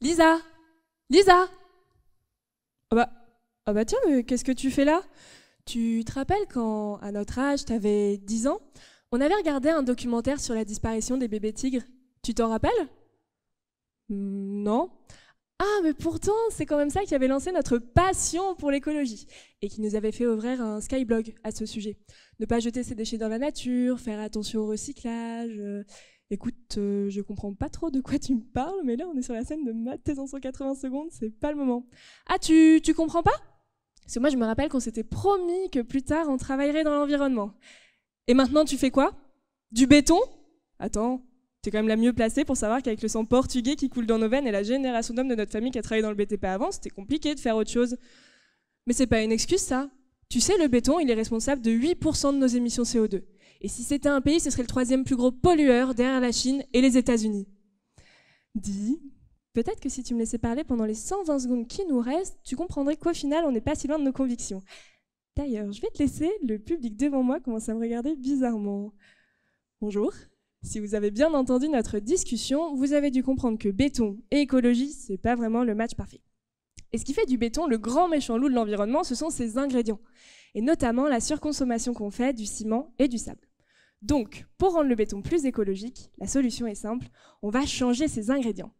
Lisa Lisa Ah bah, ah bah tiens, mais qu'est-ce que tu fais là Tu te rappelles quand, à notre âge, t'avais 10 ans, on avait regardé un documentaire sur la disparition des bébés tigres. Tu t'en rappelles Non. Ah, mais pourtant, c'est quand même ça qui avait lancé notre passion pour l'écologie et qui nous avait fait ouvrir un skyblog à ce sujet. Ne pas jeter ses déchets dans la nature, faire attention au recyclage. Euh, écoute, je comprends pas trop de quoi tu me parles, mais là on est sur la scène de maths 180 secondes, c'est pas le moment. Ah, tu, tu comprends pas Parce que moi je me rappelle qu'on s'était promis que plus tard on travaillerait dans l'environnement. Et maintenant tu fais quoi Du béton Attends, t'es quand même la mieux placée pour savoir qu'avec le sang portugais qui coule dans nos veines et la génération d'hommes de notre famille qui a travaillé dans le BTP avant, c'était compliqué de faire autre chose. Mais c'est pas une excuse ça. Tu sais, le béton, il est responsable de 8% de nos émissions CO2. Et si c'était un pays, ce serait le troisième plus gros pollueur derrière la Chine et les États-Unis. Dis, peut-être que si tu me laissais parler pendant les 120 secondes qui nous restent, tu comprendrais qu'au final, on n'est pas si loin de nos convictions. D'ailleurs, je vais te laisser, le public devant moi commence à me regarder bizarrement. Bonjour. Si vous avez bien entendu notre discussion, vous avez dû comprendre que béton et écologie, c'est pas vraiment le match parfait. Et ce qui fait du béton le grand méchant loup de l'environnement, ce sont ses ingrédients, et notamment la surconsommation qu'on fait du ciment et du sable. Donc, pour rendre le béton plus écologique, la solution est simple, on va changer ses ingrédients.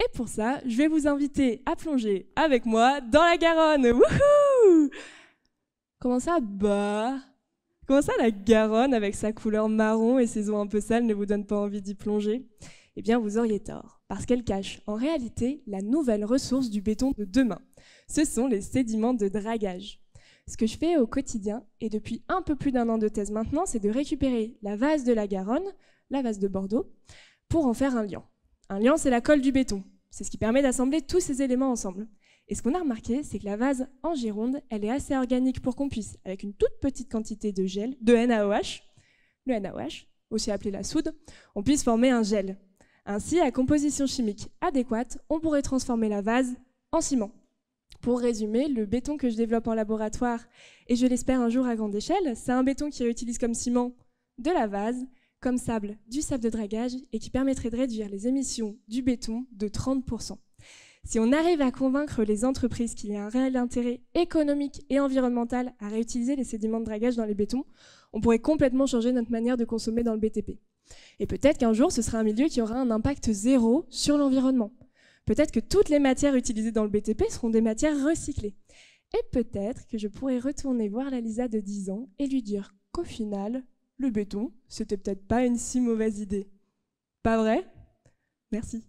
Et pour ça, je vais vous inviter à plonger avec moi dans la Garonne. Wouhou Comment ça, bah Comment ça, la Garonne avec sa couleur marron et ses eaux un peu sales ne vous donne pas envie d'y plonger eh bien vous auriez tort, parce qu'elle cache en réalité la nouvelle ressource du béton de demain. Ce sont les sédiments de dragage. Ce que je fais au quotidien, et depuis un peu plus d'un an de thèse maintenant, c'est de récupérer la vase de la Garonne, la vase de Bordeaux, pour en faire un liant. Un liant, c'est la colle du béton. C'est ce qui permet d'assembler tous ces éléments ensemble. Et ce qu'on a remarqué, c'est que la vase en Gironde, elle est assez organique pour qu'on puisse, avec une toute petite quantité de gel, de NaOH, le NaOH, aussi appelé la soude, on puisse former un gel. Ainsi, à composition chimique adéquate, on pourrait transformer la vase en ciment. Pour résumer, le béton que je développe en laboratoire, et je l'espère un jour à grande échelle, c'est un béton qui réutilise comme ciment de la vase, comme sable du sable de dragage, et qui permettrait de réduire les émissions du béton de 30%. Si on arrive à convaincre les entreprises qu'il y a un réel intérêt économique et environnemental à réutiliser les sédiments de dragage dans les bétons, on pourrait complètement changer notre manière de consommer dans le BTP. Et peut-être qu'un jour, ce sera un milieu qui aura un impact zéro sur l'environnement. Peut-être que toutes les matières utilisées dans le BTP seront des matières recyclées. Et peut-être que je pourrais retourner voir la Lisa de 10 ans et lui dire qu'au final, le béton, c'était peut-être pas une si mauvaise idée. Pas vrai Merci.